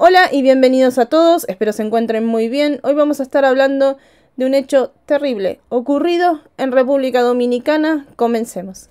Hola y bienvenidos a todos, espero se encuentren muy bien. Hoy vamos a estar hablando de un hecho terrible ocurrido en República Dominicana. Comencemos.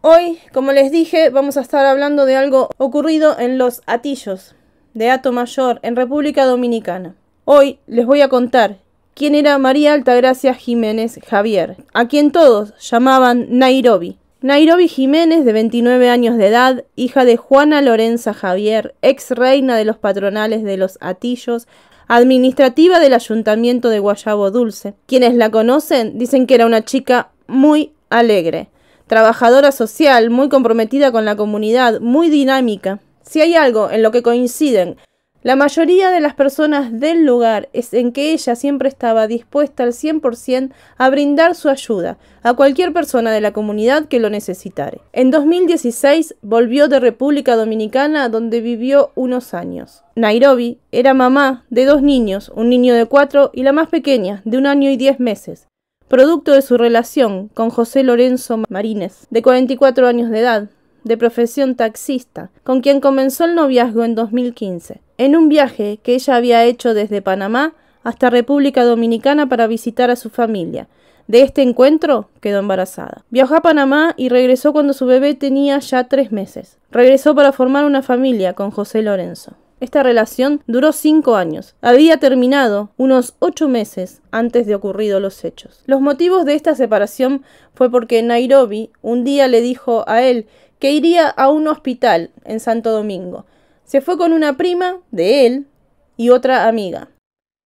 Hoy, como les dije, vamos a estar hablando de algo ocurrido en Los Atillos, de ato Mayor, en República Dominicana. Hoy les voy a contar quien era María Altagracia Jiménez Javier, a quien todos llamaban Nairobi. Nairobi Jiménez, de 29 años de edad, hija de Juana Lorenza Javier, ex reina de los patronales de los Atillos, administrativa del ayuntamiento de Guayabo Dulce. Quienes la conocen dicen que era una chica muy alegre, trabajadora social, muy comprometida con la comunidad, muy dinámica. Si hay algo en lo que coinciden la mayoría de las personas del lugar es en que ella siempre estaba dispuesta al 100% a brindar su ayuda a cualquier persona de la comunidad que lo necesitare. En 2016 volvió de República Dominicana donde vivió unos años. Nairobi era mamá de dos niños, un niño de cuatro y la más pequeña, de un año y diez meses, producto de su relación con José Lorenzo Marínez, de 44 años de edad, de profesión taxista, con quien comenzó el noviazgo en 2015, en un viaje que ella había hecho desde Panamá hasta República Dominicana para visitar a su familia. De este encuentro quedó embarazada. Viajó a Panamá y regresó cuando su bebé tenía ya tres meses. Regresó para formar una familia con José Lorenzo. Esta relación duró cinco años. Había terminado unos ocho meses antes de ocurrido los hechos. Los motivos de esta separación fue porque Nairobi un día le dijo a él que iría a un hospital en Santo Domingo. Se fue con una prima de él y otra amiga.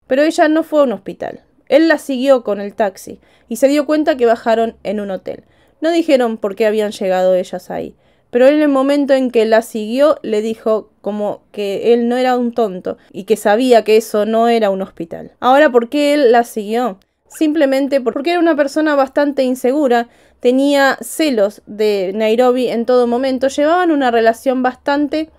Pero ella no fue a un hospital. Él la siguió con el taxi y se dio cuenta que bajaron en un hotel. No dijeron por qué habían llegado ellas ahí, pero en el momento en que la siguió le dijo como que él no era un tonto y que sabía que eso no era un hospital. Ahora, ¿por qué él la siguió? simplemente porque era una persona bastante insegura, tenía celos de Nairobi en todo momento, llevaban una relación bastante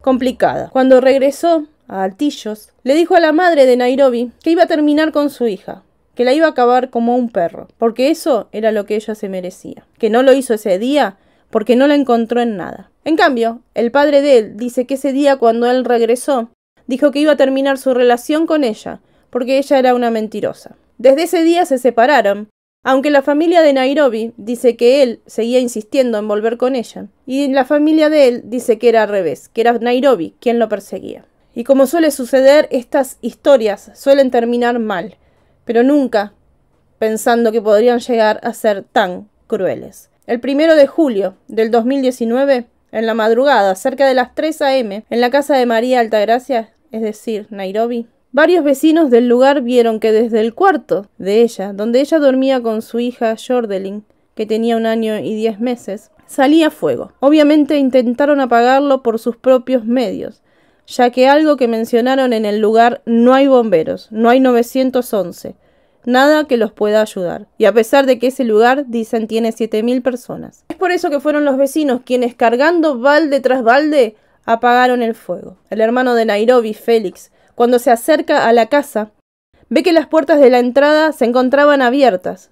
complicada. Cuando regresó a Altillos, le dijo a la madre de Nairobi que iba a terminar con su hija, que la iba a acabar como un perro, porque eso era lo que ella se merecía, que no lo hizo ese día porque no la encontró en nada. En cambio, el padre de él dice que ese día cuando él regresó, dijo que iba a terminar su relación con ella, porque ella era una mentirosa. Desde ese día se separaron, aunque la familia de Nairobi dice que él seguía insistiendo en volver con ella, y la familia de él dice que era al revés, que era Nairobi quien lo perseguía. Y como suele suceder, estas historias suelen terminar mal, pero nunca pensando que podrían llegar a ser tan crueles. El primero de julio del 2019, en la madrugada, cerca de las 3 a.m., en la casa de María Altagracia, es decir, Nairobi, Varios vecinos del lugar vieron que desde el cuarto de ella, donde ella dormía con su hija Jordelin, que tenía un año y diez meses, salía fuego. Obviamente intentaron apagarlo por sus propios medios, ya que algo que mencionaron en el lugar no hay bomberos, no hay 911, nada que los pueda ayudar. Y a pesar de que ese lugar, dicen, tiene 7.000 personas. Es por eso que fueron los vecinos quienes cargando balde tras balde apagaron el fuego. El hermano de Nairobi, Félix, cuando se acerca a la casa, ve que las puertas de la entrada se encontraban abiertas.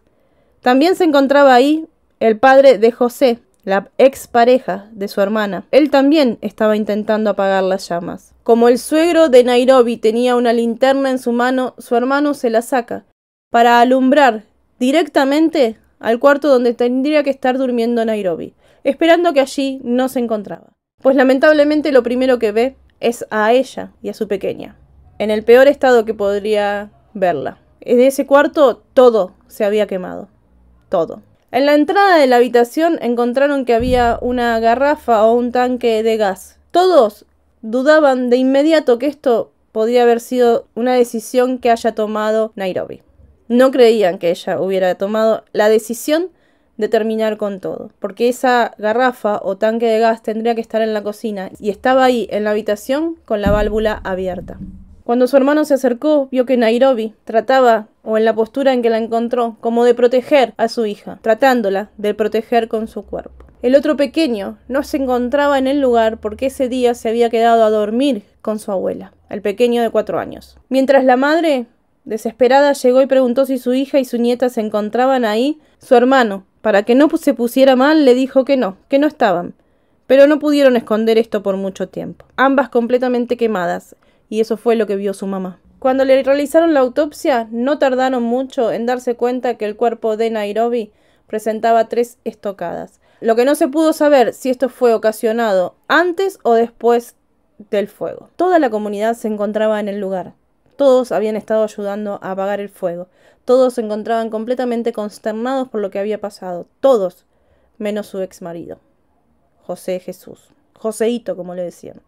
También se encontraba ahí el padre de José, la expareja de su hermana. Él también estaba intentando apagar las llamas. Como el suegro de Nairobi tenía una linterna en su mano, su hermano se la saca para alumbrar directamente al cuarto donde tendría que estar durmiendo Nairobi, esperando que allí no se encontraba. Pues lamentablemente lo primero que ve es a ella y a su pequeña en el peor estado que podría verla. En ese cuarto todo se había quemado. Todo. En la entrada de la habitación encontraron que había una garrafa o un tanque de gas. Todos dudaban de inmediato que esto podría haber sido una decisión que haya tomado Nairobi. No creían que ella hubiera tomado la decisión de terminar con todo, porque esa garrafa o tanque de gas tendría que estar en la cocina y estaba ahí en la habitación con la válvula abierta. Cuando su hermano se acercó, vio que Nairobi trataba, o en la postura en que la encontró, como de proteger a su hija, tratándola de proteger con su cuerpo. El otro pequeño no se encontraba en el lugar porque ese día se había quedado a dormir con su abuela, el pequeño de cuatro años. Mientras la madre, desesperada, llegó y preguntó si su hija y su nieta se encontraban ahí, su hermano, para que no se pusiera mal, le dijo que no, que no estaban. Pero no pudieron esconder esto por mucho tiempo. Ambas completamente quemadas, y eso fue lo que vio su mamá. Cuando le realizaron la autopsia, no tardaron mucho en darse cuenta que el cuerpo de Nairobi presentaba tres estocadas. Lo que no se pudo saber si esto fue ocasionado antes o después del fuego. Toda la comunidad se encontraba en el lugar. Todos habían estado ayudando a apagar el fuego. Todos se encontraban completamente consternados por lo que había pasado. Todos, menos su ex marido, José Jesús. Joseito, como le decían.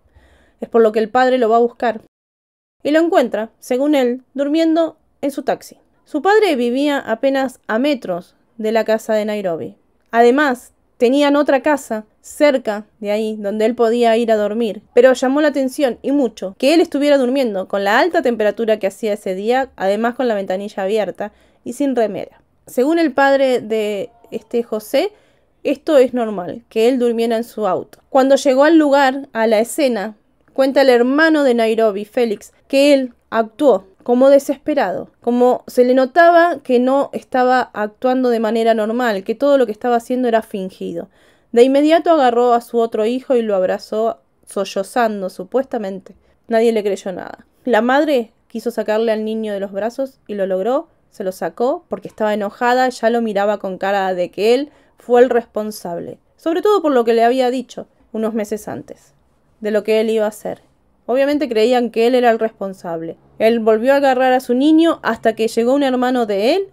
Es por lo que el padre lo va a buscar y lo encuentra, según él, durmiendo en su taxi. Su padre vivía apenas a metros de la casa de Nairobi. Además, tenían otra casa cerca de ahí donde él podía ir a dormir, pero llamó la atención y mucho que él estuviera durmiendo con la alta temperatura que hacía ese día, además con la ventanilla abierta y sin remera. Según el padre de este José, esto es normal, que él durmiera en su auto. Cuando llegó al lugar, a la escena Cuenta el hermano de Nairobi, Félix, que él actuó como desesperado, como se le notaba que no estaba actuando de manera normal, que todo lo que estaba haciendo era fingido. De inmediato agarró a su otro hijo y lo abrazó sollozando, supuestamente. Nadie le creyó nada. La madre quiso sacarle al niño de los brazos y lo logró, se lo sacó porque estaba enojada, ya lo miraba con cara de que él fue el responsable, sobre todo por lo que le había dicho unos meses antes de lo que él iba a hacer. Obviamente creían que él era el responsable. Él volvió a agarrar a su niño hasta que llegó un hermano de él,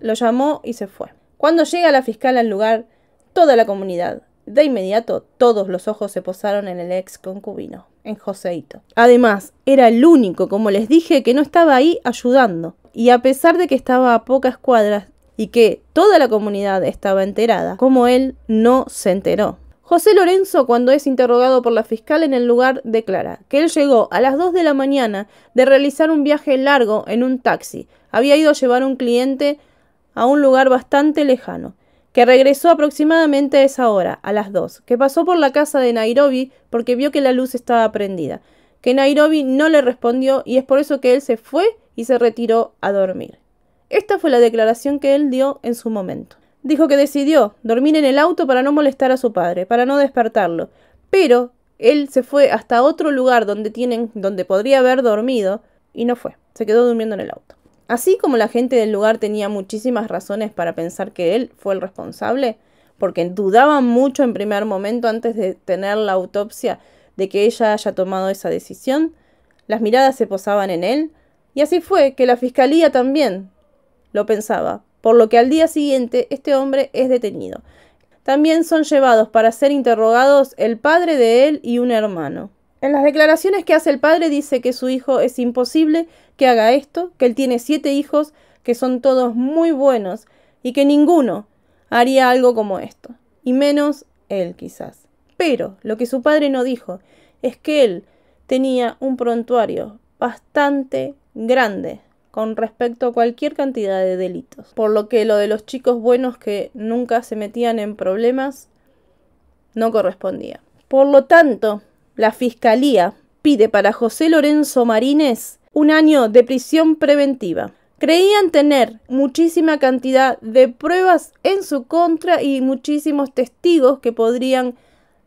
lo llamó y se fue. Cuando llega la fiscal al lugar, toda la comunidad, de inmediato todos los ojos se posaron en el ex concubino, en Joseito. Además, era el único, como les dije, que no estaba ahí ayudando. Y a pesar de que estaba a pocas cuadras y que toda la comunidad estaba enterada, como él no se enteró. José Lorenzo, cuando es interrogado por la fiscal en el lugar, declara que él llegó a las 2 de la mañana de realizar un viaje largo en un taxi. Había ido a llevar un cliente a un lugar bastante lejano, que regresó aproximadamente a esa hora, a las 2, que pasó por la casa de Nairobi porque vio que la luz estaba prendida, que Nairobi no le respondió y es por eso que él se fue y se retiró a dormir. Esta fue la declaración que él dio en su momento dijo que decidió dormir en el auto para no molestar a su padre, para no despertarlo. Pero él se fue hasta otro lugar donde tienen, donde podría haber dormido, y no fue. Se quedó durmiendo en el auto. Así como la gente del lugar tenía muchísimas razones para pensar que él fue el responsable, porque dudaban mucho en primer momento antes de tener la autopsia de que ella haya tomado esa decisión, las miradas se posaban en él, y así fue que la fiscalía también lo pensaba, por lo que al día siguiente este hombre es detenido. También son llevados para ser interrogados el padre de él y un hermano. En las declaraciones que hace el padre dice que su hijo es imposible que haga esto, que él tiene siete hijos, que son todos muy buenos y que ninguno haría algo como esto, y menos él quizás. Pero lo que su padre no dijo es que él tenía un prontuario bastante grande con respecto a cualquier cantidad de delitos. Por lo que lo de los chicos buenos que nunca se metían en problemas no correspondía. Por lo tanto, la Fiscalía pide para José Lorenzo Marínez un año de prisión preventiva. Creían tener muchísima cantidad de pruebas en su contra y muchísimos testigos que podrían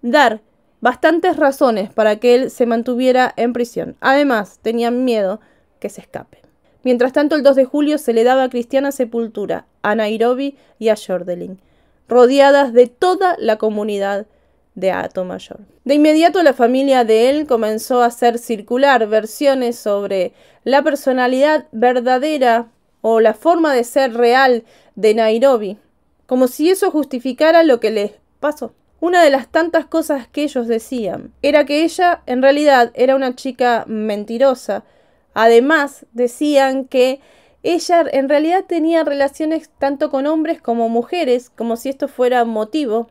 dar bastantes razones para que él se mantuviera en prisión. Además, tenían miedo que se escape. Mientras tanto, el 2 de julio se le daba a cristiana sepultura, a Nairobi y a Jordelin, rodeadas de toda la comunidad de ato Mayor. De inmediato la familia de él comenzó a hacer circular versiones sobre la personalidad verdadera o la forma de ser real de Nairobi, como si eso justificara lo que les pasó. Una de las tantas cosas que ellos decían era que ella en realidad era una chica mentirosa, Además, decían que ella en realidad tenía relaciones tanto con hombres como mujeres, como si esto fuera motivo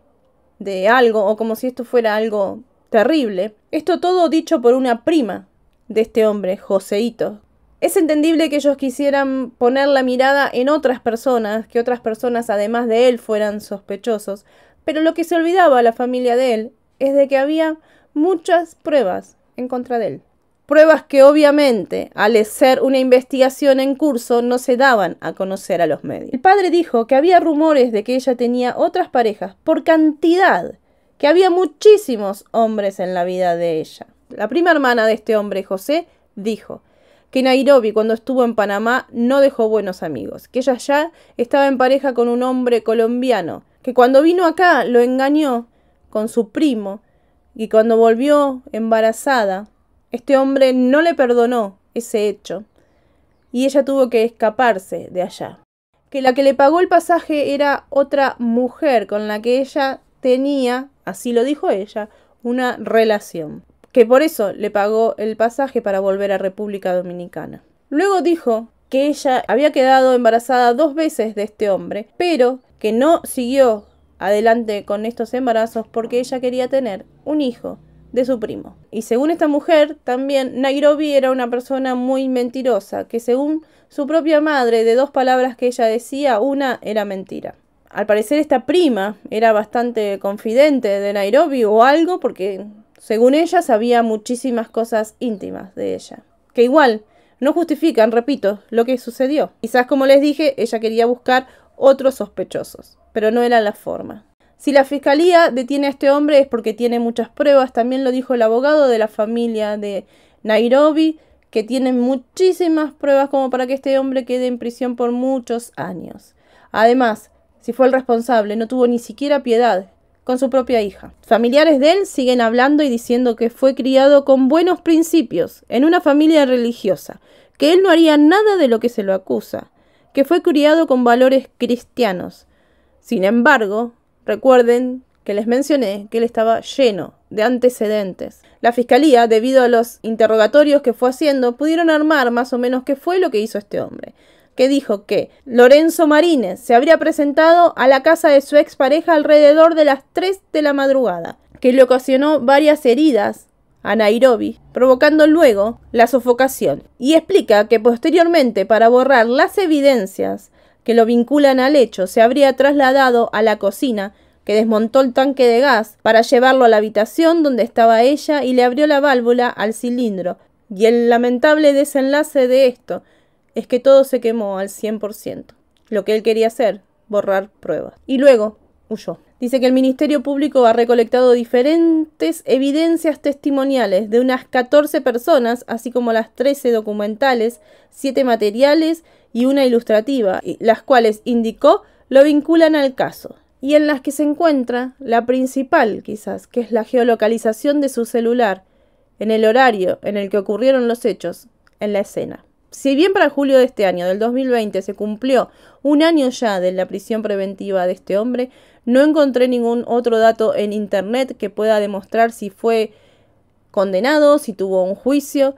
de algo o como si esto fuera algo terrible. Esto todo dicho por una prima de este hombre, Joseito. Es entendible que ellos quisieran poner la mirada en otras personas, que otras personas además de él fueran sospechosos, pero lo que se olvidaba a la familia de él es de que había muchas pruebas en contra de él pruebas que obviamente, al ser una investigación en curso, no se daban a conocer a los medios. El padre dijo que había rumores de que ella tenía otras parejas por cantidad, que había muchísimos hombres en la vida de ella. La prima hermana de este hombre, José, dijo que Nairobi cuando estuvo en Panamá no dejó buenos amigos, que ella ya estaba en pareja con un hombre colombiano, que cuando vino acá lo engañó con su primo y cuando volvió embarazada este hombre no le perdonó ese hecho y ella tuvo que escaparse de allá. Que la que le pagó el pasaje era otra mujer con la que ella tenía, así lo dijo ella, una relación. Que por eso le pagó el pasaje para volver a República Dominicana. Luego dijo que ella había quedado embarazada dos veces de este hombre, pero que no siguió adelante con estos embarazos porque ella quería tener un hijo de su primo. Y según esta mujer, también Nairobi era una persona muy mentirosa, que según su propia madre, de dos palabras que ella decía, una era mentira. Al parecer esta prima era bastante confidente de Nairobi o algo, porque según ella sabía muchísimas cosas íntimas de ella. Que igual, no justifican, repito, lo que sucedió. Quizás como les dije, ella quería buscar otros sospechosos, pero no era la forma. Si la fiscalía detiene a este hombre es porque tiene muchas pruebas, también lo dijo el abogado de la familia de Nairobi, que tiene muchísimas pruebas como para que este hombre quede en prisión por muchos años. Además, si fue el responsable, no tuvo ni siquiera piedad con su propia hija. Familiares de él siguen hablando y diciendo que fue criado con buenos principios, en una familia religiosa, que él no haría nada de lo que se lo acusa, que fue criado con valores cristianos. Sin embargo, Recuerden que les mencioné que él estaba lleno de antecedentes. La fiscalía, debido a los interrogatorios que fue haciendo, pudieron armar más o menos qué fue lo que hizo este hombre, que dijo que Lorenzo Marines se habría presentado a la casa de su expareja alrededor de las 3 de la madrugada, que le ocasionó varias heridas a Nairobi, provocando luego la sofocación, y explica que posteriormente, para borrar las evidencias, que lo vinculan al hecho, se habría trasladado a la cocina, que desmontó el tanque de gas para llevarlo a la habitación donde estaba ella y le abrió la válvula al cilindro. Y el lamentable desenlace de esto es que todo se quemó al 100%. Lo que él quería hacer, borrar pruebas. Y luego huyó. Dice que el Ministerio Público ha recolectado diferentes evidencias testimoniales de unas 14 personas, así como las 13 documentales, 7 materiales y una ilustrativa, las cuales indicó lo vinculan al caso, y en las que se encuentra la principal, quizás, que es la geolocalización de su celular, en el horario en el que ocurrieron los hechos, en la escena. Si bien para julio de este año, del 2020, se cumplió un año ya de la prisión preventiva de este hombre, no encontré ningún otro dato en Internet que pueda demostrar si fue condenado, si tuvo un juicio.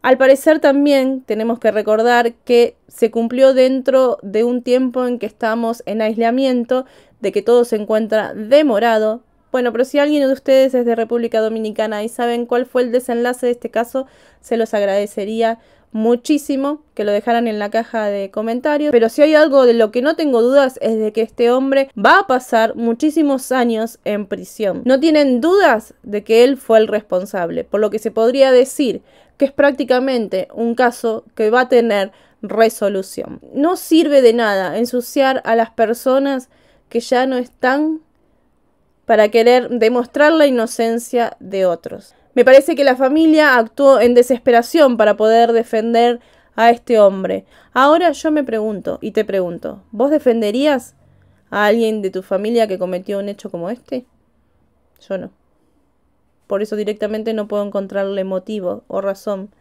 Al parecer también tenemos que recordar que se cumplió dentro de un tiempo en que estamos en aislamiento, de que todo se encuentra demorado. Bueno, pero si alguien de ustedes es de República Dominicana y saben cuál fue el desenlace de este caso, se los agradecería muchísimo que lo dejaran en la caja de comentarios. Pero si hay algo de lo que no tengo dudas es de que este hombre va a pasar muchísimos años en prisión. No tienen dudas de que él fue el responsable, por lo que se podría decir que es prácticamente un caso que va a tener resolución. No sirve de nada ensuciar a las personas que ya no están para querer demostrar la inocencia de otros. Me parece que la familia actuó en desesperación para poder defender a este hombre. Ahora yo me pregunto y te pregunto, ¿vos defenderías a alguien de tu familia que cometió un hecho como este? Yo no. Por eso directamente no puedo encontrarle motivo o razón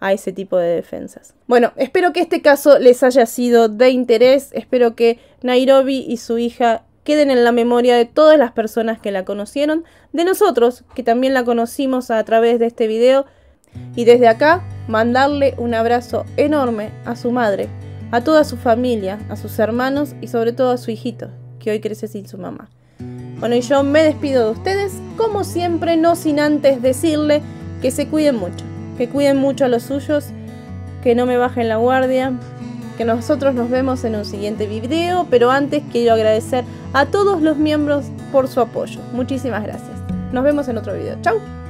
a ese tipo de defensas. Bueno, espero que este caso les haya sido de interés, espero que Nairobi y su hija queden en la memoria de todas las personas que la conocieron, de nosotros que también la conocimos a través de este video y desde acá mandarle un abrazo enorme a su madre, a toda su familia, a sus hermanos y sobre todo a su hijito, que hoy crece sin su mamá. Bueno, y yo me despido de ustedes, como siempre, no sin antes decirle que se cuiden mucho, que cuiden mucho a los suyos, que no me bajen la guardia, nosotros nos vemos en un siguiente vídeo pero antes quiero agradecer a todos los miembros por su apoyo. Muchísimas gracias. Nos vemos en otro vídeo ¡Chao!